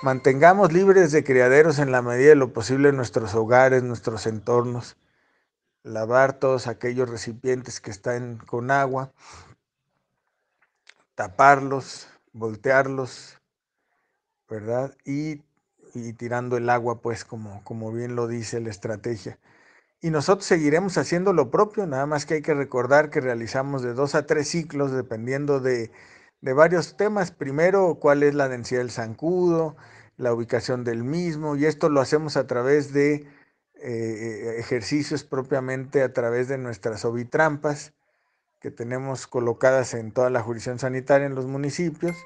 Mantengamos libres de criaderos en la medida de lo posible nuestros hogares, nuestros entornos. Lavar todos aquellos recipientes que están con agua, taparlos, voltearlos, ¿verdad? Y, tirando el agua, pues como, como bien lo dice la estrategia. Y nosotros seguiremos haciendo lo propio, nada más que hay que recordar que realizamos de dos a tres ciclos, dependiendo de, de varios temas. Primero, cuál es la densidad del zancudo, la ubicación del mismo, y esto lo hacemos a través de eh, e-, ejercicios propiamente a través de nuestras ovitrampas que tenemos colocadas en toda la jurisdicción sanitaria en los municipios.